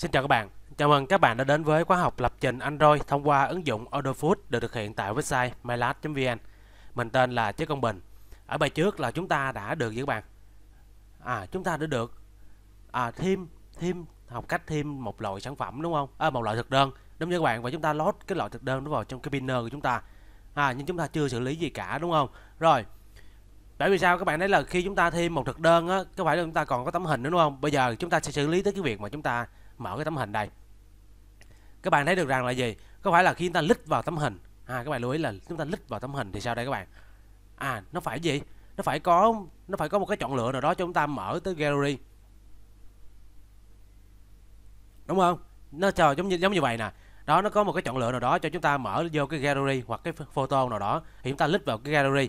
Xin chào các bạn, chào mừng các bạn đã đến với khóa học lập trình Android thông qua ứng dụng order food được thực hiện tại website mylat.vn Mình tên là Chế Công Bình Ở bài trước là chúng ta đã được với các bạn À chúng ta đã được à, thêm thêm học cách thêm một loại sản phẩm đúng không? À, một loại thực đơn đúng như các bạn và chúng ta load cái loại thực đơn nó vào trong cái pinner của chúng ta à, nhưng chúng ta chưa xử lý gì cả đúng không rồi tại vì sao các bạn thấy là khi chúng ta thêm một thực đơn á có phải là chúng ta còn có tấm hình nữa đúng không bây giờ chúng ta sẽ xử lý tới cái việc mà chúng ta mở cái tấm hình đây các bạn thấy được rằng là gì có phải là khi chúng ta lít vào tấm hình à các bạn lưu ý là chúng ta lít vào tấm hình thì sao đây các bạn à nó phải gì nó phải có nó phải có một cái chọn lựa nào đó cho chúng ta mở tới gallery đúng không nó chờ giống như giống như vậy nè đó nó có một cái chọn lựa nào đó cho chúng ta mở vô cái gallery hoặc cái photo nào đó thì chúng ta lít vào cái gallery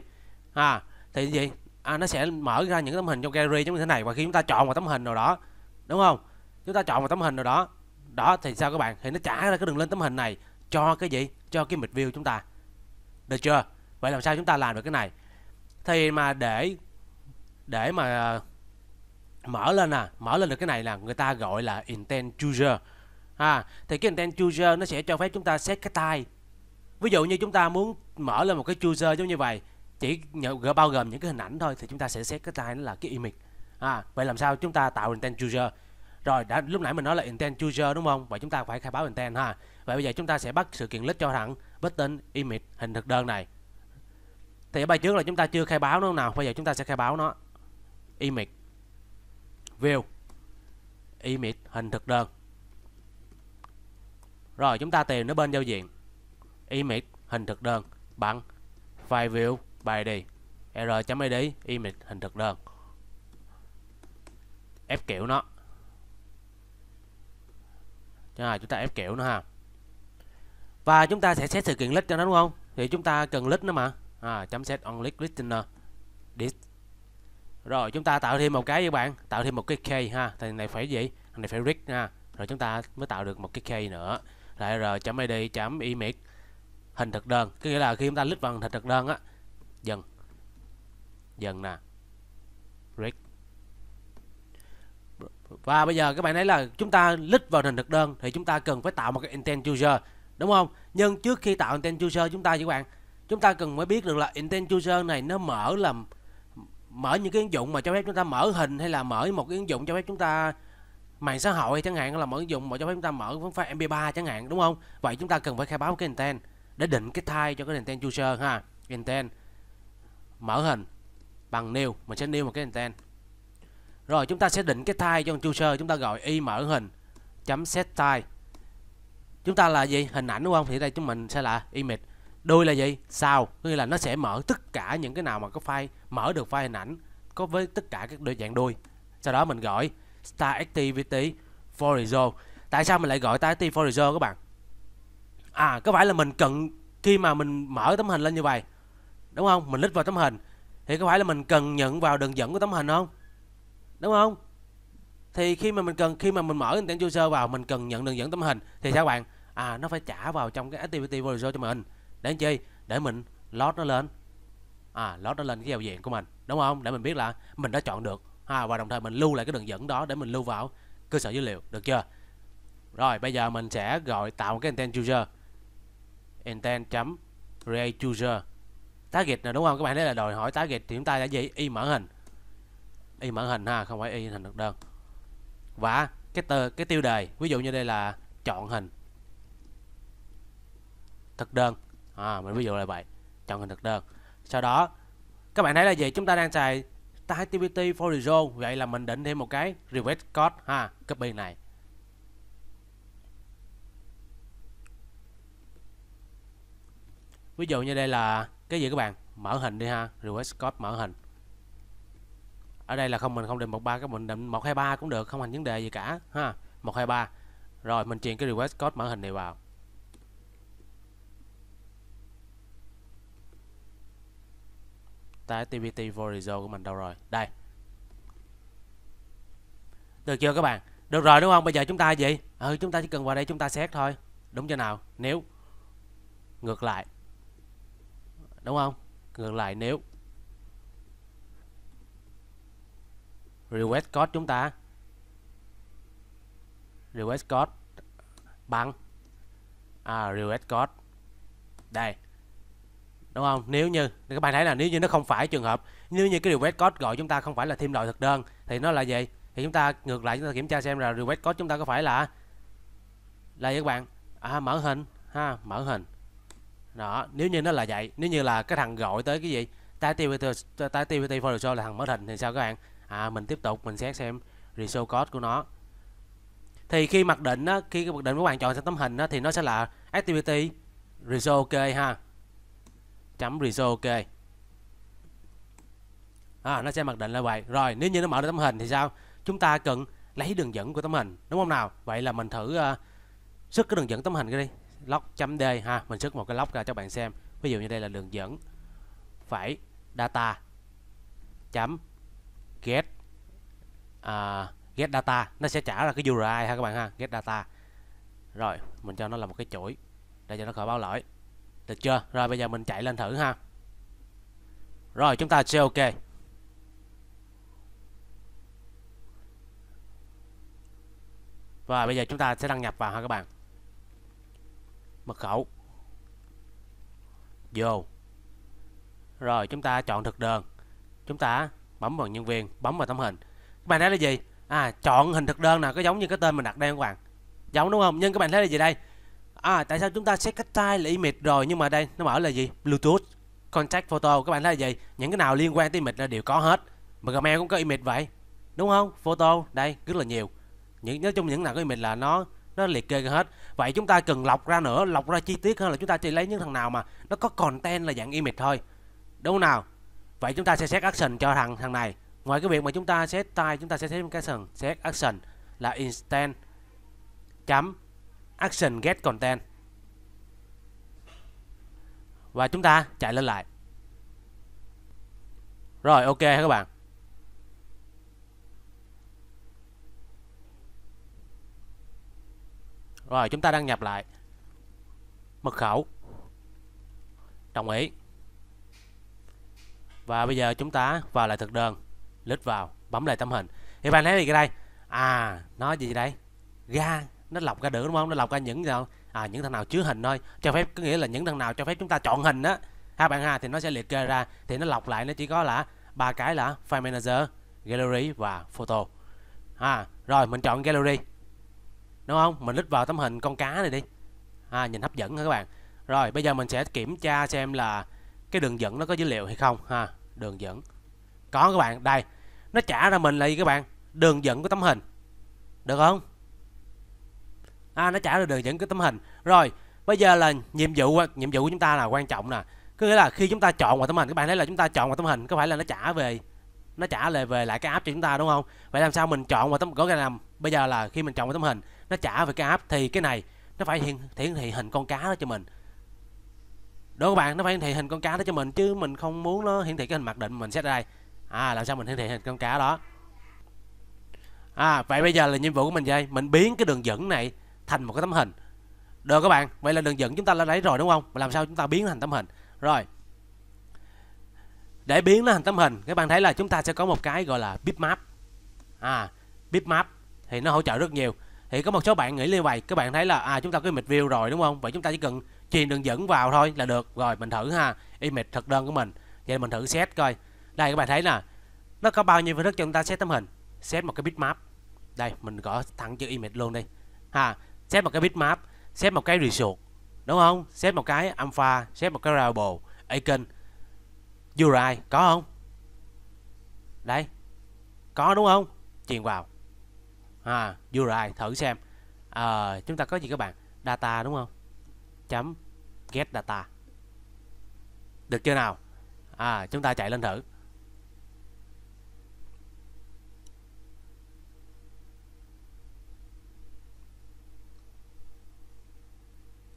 à thì gì à, nó sẽ mở ra những tấm hình trong gallery giống như thế này và khi chúng ta chọn một tấm hình nào đó đúng không chúng ta chọn một tấm hình rồi đó đó thì sao các bạn thì nó trả ra cái đường lên tấm hình này cho cái gì cho cái mid view chúng ta được chưa vậy làm sao chúng ta làm được cái này thì mà để để mà ờ, mở lên à mở lên được cái này là người ta gọi là intent chooser à, thì cái intent chooser nó sẽ cho phép chúng ta set cái tay ví dụ như chúng ta muốn mở lên một cái chooser giống như vậy chỉ nhận, bao gồm những cái hình ảnh thôi thì chúng ta sẽ set cái tay nó là cái image à, vậy làm sao chúng ta tạo intent chooser rồi đã lúc nãy mình nói là intent user đúng không? Vậy chúng ta phải khai báo intent ha. Vậy bây giờ chúng ta sẽ bắt sự kiện list cho thẳng với tên image hình thực đơn này. Thì ở bài trước là chúng ta chưa khai báo nó nào? Bây giờ chúng ta sẽ khai báo nó. Image view image hình thực đơn. Rồi chúng ta tìm nó bên giao diện image hình thực đơn bằng file view bài đi r.id image hình thực đơn ép kiểu nó à, chúng ta ép kiểu nữa ha và chúng ta sẽ xét sự kiện list cho nó đúng không thì chúng ta cần list nữa mà à, chấm set on list listener this rồi chúng ta tạo thêm một cái các bạn tạo thêm một cái key ha thằng này phải gì thằng này phải read ha rồi chúng ta mới tạo được một cái key nữa lại r chấm id chấm image hình thực đơn có nghĩa là khi chúng ta list vào hình thực đơn á dần dần nè read và bây giờ các bạn thấy là chúng ta lít vào nền thực đơn thì chúng ta cần phải tạo một cái intent user đúng không nhưng trước khi tạo intent user chúng ta các bạn chúng ta cần phải biết được là intent user này nó mở làm mở những cái ứng dụng mà cho phép chúng ta mở hình hay là mở một cái ứng dụng cho phép chúng ta mạng xã hội chẳng hạn là mở ứng dụng mà cho phép chúng ta mở file mp3 chẳng hạn đúng không vậy chúng ta cần phải khai báo cái intent để định cái thai cho cái intent user ha intent mở hình bằng new mình sẽ new một cái intent rồi chúng ta sẽ định cái tile cho con chooser chúng ta gọi y mở hình chấm set tile. Chúng ta là gì? Hình ảnh đúng không? Thì đây chúng mình sẽ là image. Đuôi là gì? Sao? Có nghĩa là nó sẽ mở tất cả những cái nào mà có file mở được file hình ảnh có với tất cả các đôi dạng đuôi. Sau đó mình gọi star activity for result. Tại sao mình lại gọi star activity for result các bạn? À, có phải là mình cần khi mà mình mở tấm hình lên như vậy đúng không? Mình lít vào tấm hình thì có phải là mình cần nhận vào đường dẫn của tấm hình không? đúng không thì khi mà mình cần khi mà mình mở intent user vào mình cần nhận đường dẫn tấm hình thì sao bạn à nó phải trả vào trong cái activity result cho mình để chi để mình load nó lên à load nó lên cái giao diện của mình đúng không để mình biết là mình đã chọn được ha và đồng thời mình lưu lại cái đường dẫn đó để mình lưu vào cơ sở dữ liệu được chưa rồi bây giờ mình sẽ gọi tạo một cái intent user intent chấm create user target nè đúng không các bạn thấy là đòi hỏi target thì chúng ta đã gì y mở hình y mở hình ha không phải y hình thực đơn và cái tờ cái tiêu đề ví dụ như đây là chọn hình thực đơn à, mình ví dụ là vậy chọn hình thực đơn sau đó các bạn thấy là gì chúng ta đang xài THTPT for result vậy là mình định thêm một cái request code ha copy này ví dụ như đây là cái gì các bạn mở hình đi ha request code mở hình ở đây là không mình không định một ba các mình định một hai ba cũng được không thành vấn đề gì cả ha một hai ba rồi mình truyền cái request code mở hình này vào tại TBT Vorizo của mình đâu rồi đây được chưa các bạn được rồi đúng không bây giờ chúng ta gì ừ chúng ta chỉ cần vào đây chúng ta xét thôi đúng chưa nào nếu ngược lại đúng không ngược lại nếu request code chúng ta request code bằng à, request code đây đúng không nếu như các bạn thấy là nếu như nó không phải trường hợp nếu như cái request code gọi chúng ta không phải là thêm loại thực đơn thì nó là gì thì chúng ta ngược lại chúng ta kiểm tra xem là request code chúng ta có phải là là gì các bạn à, mở hình ha mở hình đó nếu như nó là vậy nếu như là cái thằng gọi tới cái gì tại tái tiêu tái tiêu show là thằng mở hình thì sao các bạn à, mình tiếp tục mình xét xem resource code của nó thì khi mặc định đó khi mặc định của bạn chọn trên tấm hình đó thì nó sẽ là activity resource ok ha chấm resource ok à, nó sẽ mặc định là vậy rồi nếu như nó mở được tấm hình thì sao chúng ta cần lấy đường dẫn của tấm hình đúng không nào vậy là mình thử uh, cái đường dẫn tấm hình cái đi lock chấm d ha mình xuất một cái lock ra cho bạn xem ví dụ như đây là đường dẫn phải data chấm get uh, get data nó sẽ trả ra cái URI ha các bạn ha get data rồi mình cho nó là một cái chuỗi để cho nó khỏi báo lỗi được chưa rồi bây giờ mình chạy lên thử ha rồi chúng ta sẽ ok và bây giờ chúng ta sẽ đăng nhập vào ha các bạn mật khẩu vô rồi chúng ta chọn thực đơn chúng ta bấm vào nhân viên bấm vào tấm hình các bạn thấy là gì à chọn hình thực đơn nào có giống như cái tên mình đặt đây không các bạn giống đúng không nhưng các bạn thấy là gì đây à tại sao chúng ta set cách tay là image rồi nhưng mà đây nó bảo là gì bluetooth contact photo các bạn thấy là gì những cái nào liên quan tới image là đều có hết mà gmail cũng có image vậy đúng không photo đây rất là nhiều những nói chung những nào có image là nó nó liệt kê hết vậy chúng ta cần lọc ra nữa lọc ra chi tiết hơn là chúng ta chỉ lấy những thằng nào mà nó có content là dạng image thôi đâu nào vậy chúng ta sẽ set action cho thằng thằng này ngoài cái việc mà chúng ta set tay chúng ta sẽ set action set action là instant chấm action get content và chúng ta chạy lên lại rồi ok các bạn Rồi chúng ta đăng nhập lại Mật khẩu Đồng ý và bây giờ chúng ta vào lại thực đơn lít vào bấm lại tấm hình thì bạn thấy gì đây à nó gì đây ra nó lọc ra được đúng không nó lọc ra những nào à, những thằng nào chứa hình thôi cho phép có nghĩa là những thằng nào cho phép chúng ta chọn hình á ha bạn ha thì nó sẽ liệt kê ra thì nó lọc lại nó chỉ có là ba cái là file manager gallery và photo à rồi mình chọn gallery đúng không mình lít vào tấm hình con cá này đi à, nhìn hấp dẫn hả các bạn rồi bây giờ mình sẽ kiểm tra xem là cái đường dẫn nó có dữ liệu hay không ha đường dẫn có các bạn đây nó trả ra mình là gì các bạn đường dẫn của tấm hình được không à, nó trả ra đường dẫn của tấm hình rồi bây giờ là nhiệm vụ nhiệm vụ của chúng ta là quan trọng nè có nghĩa là khi chúng ta chọn vào tấm hình các bạn thấy là chúng ta chọn vào tấm hình có phải là nó trả về nó trả lại về lại cái app cho chúng ta đúng không vậy làm sao mình chọn vào tấm có cái làm bây giờ là khi mình chọn vào tấm hình nó trả về cái app thì cái này nó phải hiện hiển thị hình con cá đó cho mình đó các bạn nó phải hiển thị hình con cá đó cho mình chứ mình không muốn nó hiển thị cái hình mặc định mình set đây à làm sao mình hiển thị hình con cá đó à vậy bây giờ là nhiệm vụ của mình đây mình biến cái đường dẫn này thành một cái tấm hình được các bạn vậy là đường dẫn chúng ta đã lấy rồi đúng không làm sao chúng ta biến thành tấm hình rồi để biến nó thành tấm hình các bạn thấy là chúng ta sẽ có một cái gọi là bitmap à bitmap thì nó hỗ trợ rất nhiều thì có một số bạn nghĩ như vậy các bạn thấy là à chúng ta có image view rồi đúng không vậy chúng ta chỉ cần truyền đường dẫn vào thôi là được rồi mình thử ha image thực đơn của mình vậy mình thử set coi đây các bạn thấy nè nó có bao nhiêu phương thức cho chúng ta set tấm hình set một cái bitmap đây mình gõ thẳng chữ image luôn đi ha set một cái bitmap set một cái result đúng không set một cái alpha set một cái reliable icon URI có không đấy có đúng không truyền vào à URI thử xem à, chúng ta có gì các bạn data đúng không get data được chưa nào à chúng ta chạy lên thử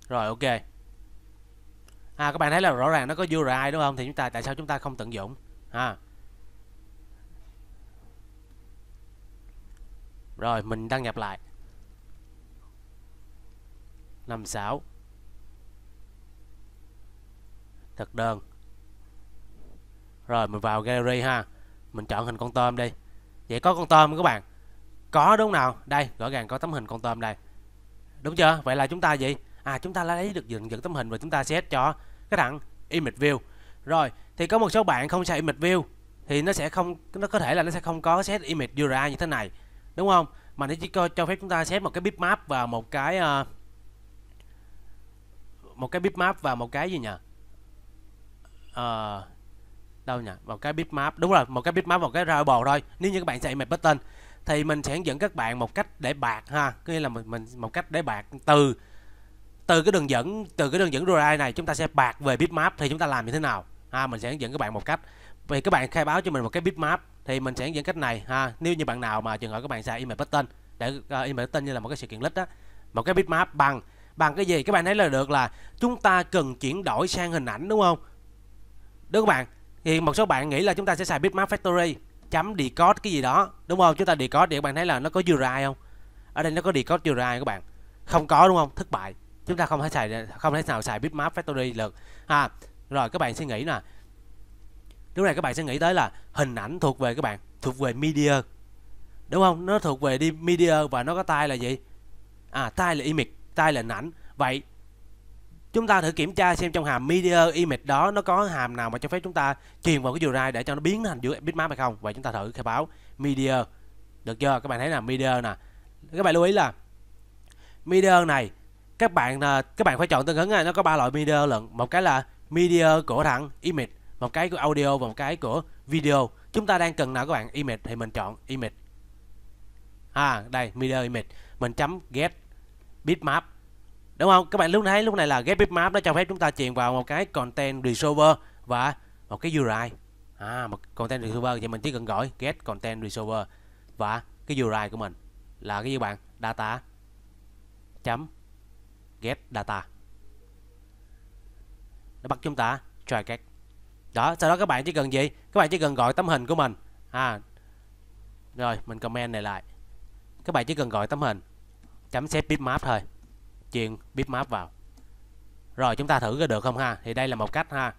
rồi ok à các bạn thấy là rõ ràng nó có URI đúng không thì chúng ta tại sao chúng ta không tận dụng à rồi mình đăng nhập lại 56 thực đơn rồi mình vào gallery ha mình chọn hình con tôm đi vậy có con tôm các bạn có đúng nào đây rõ ràng có tấm hình con tôm đây đúng chưa vậy là chúng ta gì à chúng ta lấy được dựng dựng tấm hình và chúng ta xét cho cái thằng image view rồi thì có một số bạn không xài image view thì nó sẽ không nó có thể là nó sẽ không có set image view ra như thế này đúng không mà nó chỉ cho, cho phép chúng ta xét một cái bitmap và một cái uh, một cái bitmap và một cái gì nhỉ Ờ, đâu nhỉ vào cái bitmap đúng rồi một cái bitmap vào cái routable thôi nếu như các bạn chạy map button thì mình sẽ hướng dẫn các bạn một cách để bạc ha có nghĩa là mình, mình một cách để bạc từ từ cái đường dẫn từ cái đường dẫn URI này chúng ta sẽ bạc về bitmap thì chúng ta làm như thế nào ha mình sẽ hướng dẫn các bạn một cách vì các bạn khai báo cho mình một cái bitmap thì mình sẽ hướng dẫn cách này ha nếu như bạn nào mà trường hợp các bạn xài email button để uh, email button như là một cái sự kiện list đó một cái bitmap bằng bằng cái gì các bạn thấy là được là chúng ta cần chuyển đổi sang hình ảnh đúng không đúng các bạn thì một số bạn nghĩ là chúng ta sẽ xài bitmap factory chấm decode cái gì đó đúng không chúng ta decode thì các bạn thấy là nó có URI không ở đây nó có decode URI các bạn không có đúng không thất bại chúng ta không thể xài không thể nào xài bitmap factory được ha rồi các bạn suy nghĩ nè lúc này các bạn sẽ nghĩ tới là hình ảnh thuộc về các bạn thuộc về media đúng không nó thuộc về đi media và nó có tay là gì à tay là image tay là ảnh vậy chúng ta thử kiểm tra xem trong hàm media image đó nó có hàm nào mà cho phép chúng ta truyền vào cái URI để cho nó biến thành giữa bitmap hay không vậy chúng ta thử khai báo media được chưa các bạn thấy là media nè các bạn lưu ý là media này các bạn à, các bạn phải chọn tương ứng này nó có ba loại media lận một cái là media của thẳng image một cái của audio và một cái của video chúng ta đang cần nào các bạn image thì mình chọn image à đây media image mình chấm get bitmap đúng không các bạn lúc nãy lúc này là ghép bitmap nó cho phép chúng ta truyền vào một cái content resolver và một cái URI à, một content resolver thì mình chỉ cần gọi get content resolver và cái URI của mình là cái gì bạn data chấm get data nó bắt chúng ta try cách đó sau đó các bạn chỉ cần gì các bạn chỉ cần gọi tấm hình của mình à rồi mình comment này lại các bạn chỉ cần gọi tấm hình chấm set bitmap thôi chuyên bitmap vào rồi chúng ta thử có được không ha thì đây là một cách ha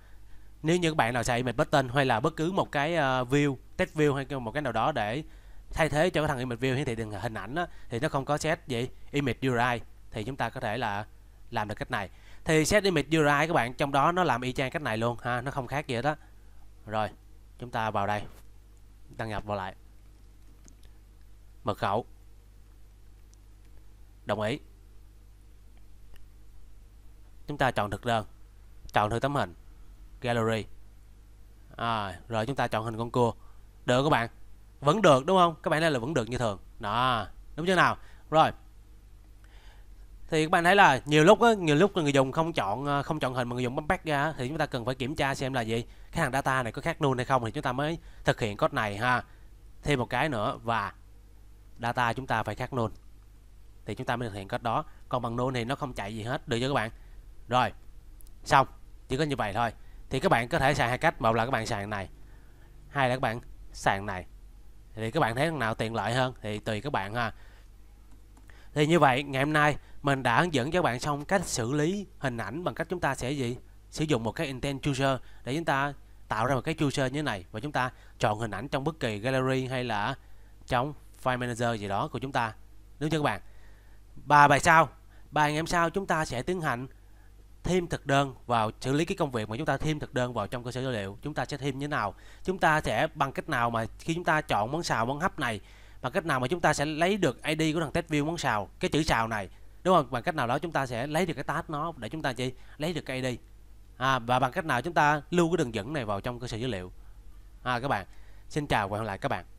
nếu như các bạn nào xài image button hay là bất cứ một cái ờ, view text view hay một cái nào đó để thay thế cho cái thằng image view hiển thị hình ảnh đó, thì nó không có set gì image URI thì chúng ta có thể là làm được cách này thì set image URI các bạn trong đó nó làm y chang cách này luôn ha nó không khác gì hết đó rồi chúng ta vào đây đăng nhập vào lại mật khẩu đồng ý chúng ta chọn thực đơn chọn thử tấm hình gallery à, rồi chúng ta chọn hình con cua được các bạn vẫn được đúng không các bạn thấy là vẫn được như thường đó đúng chưa nào rồi thì các bạn thấy là nhiều lúc á, nhiều lúc người dùng không chọn à, không chọn hình mà người dùng bấm back ra thì chúng ta cần phải kiểm tra xem là gì cái hàng data này có khác null hay không thì chúng ta mới thực hiện code này ha thêm một cái nữa và data chúng ta phải khác null thì chúng ta mới thực hiện code đó còn bằng null thì nó không chạy gì hết được chưa các bạn rồi xong chỉ có như vậy thôi thì các bạn có thể sàn hai cách một là các bạn sàn này hai là các bạn sàn này thì các bạn thấy nào tiện lợi hơn thì tùy các bạn ha thì như vậy ngày hôm nay mình đã hướng dẫn cho các bạn xong cách xử lý hình ảnh bằng cách chúng ta sẽ gì sử dụng một cái intent chooser để chúng ta tạo ra một cái chooser như thế này và chúng ta chọn hình ảnh trong bất kỳ gallery hay là trong file manager gì đó của chúng ta đúng chưa các bạn và bài sau bài ngày hôm sau chúng ta sẽ tiến hành thêm thực đơn vào xử lý cái công việc mà chúng ta thêm thực đơn vào trong cơ sở dữ liệu chúng ta sẽ thêm như thế nào chúng ta sẽ bằng cách nào mà khi chúng ta chọn món xào món hấp này bằng cách nào mà chúng ta sẽ lấy được ID của thằng test view món xào cái chữ xào này đúng không bằng cách nào đó chúng ta sẽ lấy được cái tag nó để chúng ta chỉ lấy được cái ID à, và bằng cách nào chúng ta lưu cái đường dẫn này vào trong cơ sở dữ liệu à, các bạn xin chào và hẹn lại các bạn